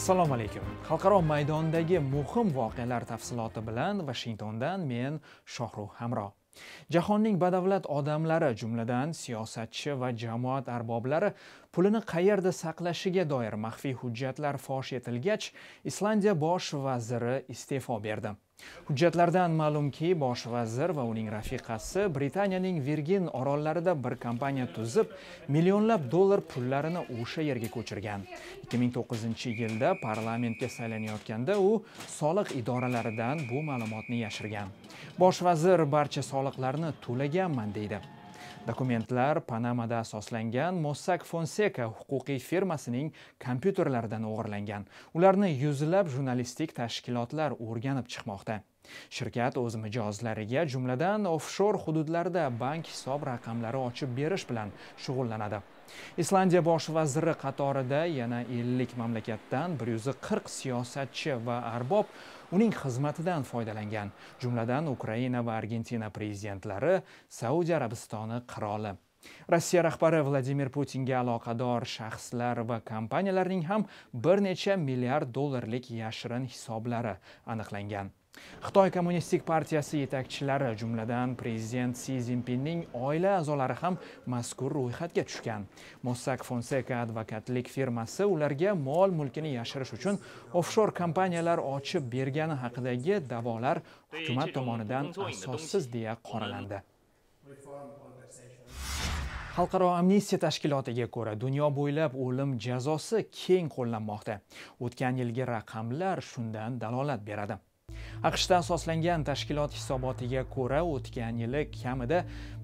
assalomu alaykum xalqaro maydondagi muhim voqealar tafsiloti bilan vashingtondan men shohrux hamro jahonning badavlat odamlari jumladan siyosatchi va jamoat arboblari pulini qayerda saqlashiga doir maxfiy hujjatlar fosh etilgach islandiya bosh vaziri iste'fo berdi hujjatlardan ma'lumki bosh vazir va uning rafiqasi britaniyaning virgin orollarida bir kompaniya tuzib millionlab dollar pullarini o'sha yerga ko'chirgan 2009 yilda parlamentga saylanayotganda u soliq idoralaridan bu ma'lumotni yashirgan bosh vazir barcha soliqlarni to'laganman deydi Dokumentlar Panamada asoslangan Mossack Fonseca huquqiy firmasining kompyuterlaridan o'g'irlangan. Ularni yuzlab jurnalistik tashkilotlar o'rganib chiqmoqda. Shirkat o'z mijozlariga, jumladan, ofshor hududlarda bank hisob raqamlari ochib berish bilan shug'ullanadi. Islandiya bosh vaziri qatorida yana 50 mamlakatdan 140 siyosatchi va arbob uning xizmatidan foydalangan. Jumladan, Ukraina va Argentina prezidentlari, Saudiya Arabistoni qiroli Rossiya rahbari Vladimir Putinga aloqador shaxslar va kompaniyalarning ham bir necha milliard dollarlik yashirin hisoblari aniqlangan. xitoy kommunistik partiyasi yetakchilari jumladan prezident si zinpinning oila a'zolari ham mazkur ro'yxatga tushgan mossak fonseka advokatlik firmasi ularga mol mulkini yashirish uchun ofshor kompaniyalar ochib bergani haqidagi da'volar hukumat tomonidan asossiz deya qoralandi xalqaro amnistiya tashkilotiga ko'ra dunyo bo'ylab o'lim jazosi keng qo'llanmoqda o'tgan yilgi raqamlar shundan dalolat beradi aqshda asoslangan tashkilot hisobotiga ko'ra o'tgan yili kamida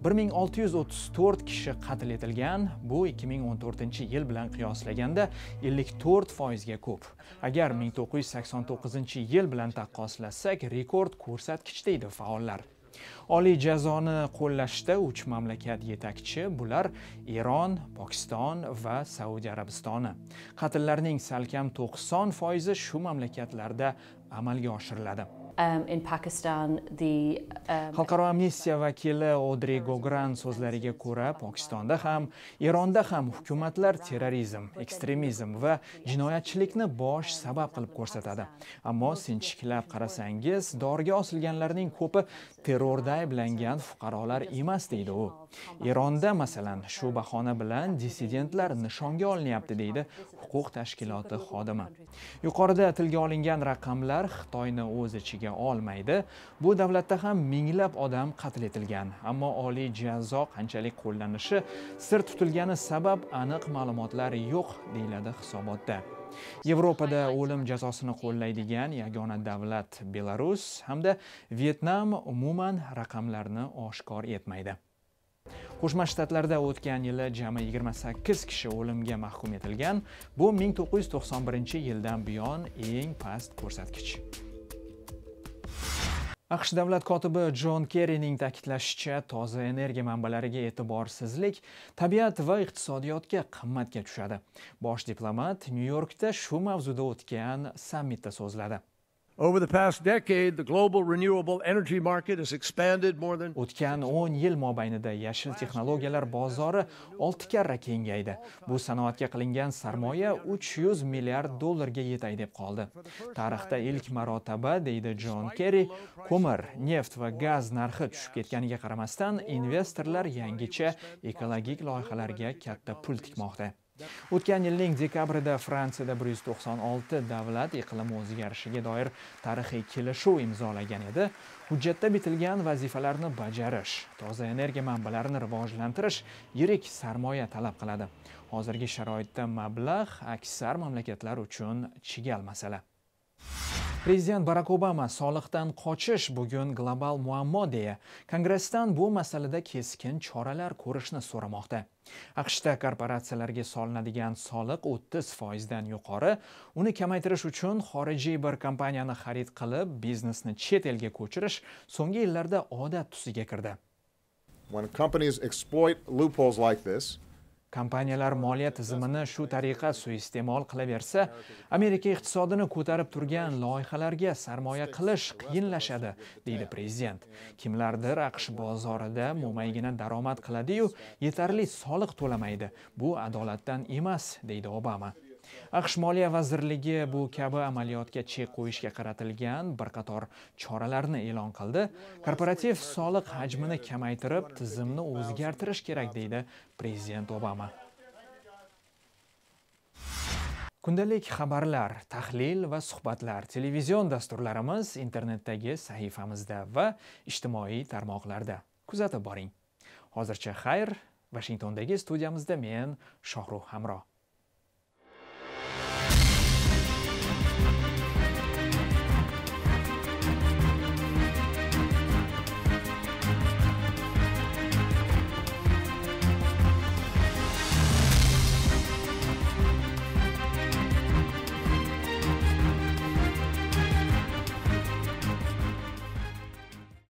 1634 kishi qatl etilgan bu 2014 yil bilan qiyoslaganda 54 foizga ko'p agar 1989 yil bilan taqqoslasak rekord ko'rsatkich deydi faollar oliy jazoni qo'llashda uch mamlakat yetakchi bular eron pokiston va saudiya arabistoni qatllarning salkam 90 foizi shu mamlakatlarda amalga oshiriladi Um, um, xalqaro amnistiya vakili odri gogran so'zlariga ko'ra pokistonda ham eronda ham hukumatlar terrorizm ekstremizm va jinoyatchilikni bosh sabab qilib ko'rsatadi ammo sinchiklab qarasangiz dorga osilganlarning ko'pi terrorda ayblangan fuqarolar emas deydi u eronda masalan shu bahona bilan dissidentlar nishonga olinyapti deydi huquq tashkiloti xodimi yuqorida tilga olingan raqamlar xitoyni o'z ichiga qo'lga olmaydi bu davlatda ham minglab odam qatl etilgan ammo oliy jazo qanchalik qo'llanishi sir tutilgani sabab aniq ma'lumotlar yo'q deyiladi hisobotda yevropada o'lim jazosini qo'llaydigan yagona davlat belarus hamda vyetnam umuman raqamlarni oshkor etmaydi qo'shma shtatlarda o'tgan yili jami 28 kishi o'limga mahkum etilgan bu 1991 yildan buyon eng past ko'rsatkich aqsh davlat kotibi jon kerrining ta'kidlashicha toza energiya manbalariga e'tiborsizlik tabiat va iqtisodiyotga qimmatga tushadi bosh diplomat nyu yorkda shu mavzuda o'tgan sammitda so'zladi Over the past decade, the global renewable energy market has expanded more than O'tgan 10 yil mobaynida yashil texnologiyalar bozori 6 karra kengaydi. Bu sanoatga qilingan sarmoya 300 milliard dollarga yetay deb qoldi. Tarixda ilk marotaba, deydi Jon Kerri, ko'mir, neft va gaz narxi tushib ketganiga qaramasdan investorlar yangicha ekologik loyihalarga katta pul tikmoqda. o'tgan yilning dekabrida fransiyada 196 davlat iqlim o'zgarishiga doir tarixiy kelishuv imzolagan edi hujjatda bitilgan vazifalarni bajarish toza energiya manbalarini rivojlantirish yirik sarmoya talab qiladi hozirgi sharoitda mablag' aksar mamlakatlar uchun chigal masala prezident barak obama soliqdan qochish bugun global muammo deya kongressdan bu masalada keskin choralar ko'rishni so'ramoqda aqshda korporatsiyalarga solinadigan soliq 30 foizdan yuqori uni kamaytirish uchun xorijiy bir kompaniyani xarid qilib biznesni chet elga ko'chirish so'nggi yillarda odat tusiga kirdi when companies exploit loopholes like this kompaniyalar moliya tizimini shu tariqa suiiste'mol qilaversa amerika iqtisodini ko'tarib turgan loyihalarga sarmoya qilish qiyinlashadi deydi prezident kimlardir aqsh bozorida mo'maygina daromad qiladiyu yetarli soliq to'lamaydi bu adolatdan emas deydi obama aqsh moliya vazirligi bu kabi amaliyotga chek qo'yishga qaratilgan bir qator choralarni e'lon qildi korporativ soliq hajmini kamaytirib tizimni o'zgartirish kerak deydi prezident obama kundalik xabarlar tahlil va suhbatlar televizion dasturlarimiz internetdagi sahifamizda va ijtimoiy tarmoqlarda kuzatib boring hozircha xayr vashingtondagi studiyamizda men shohruh hamro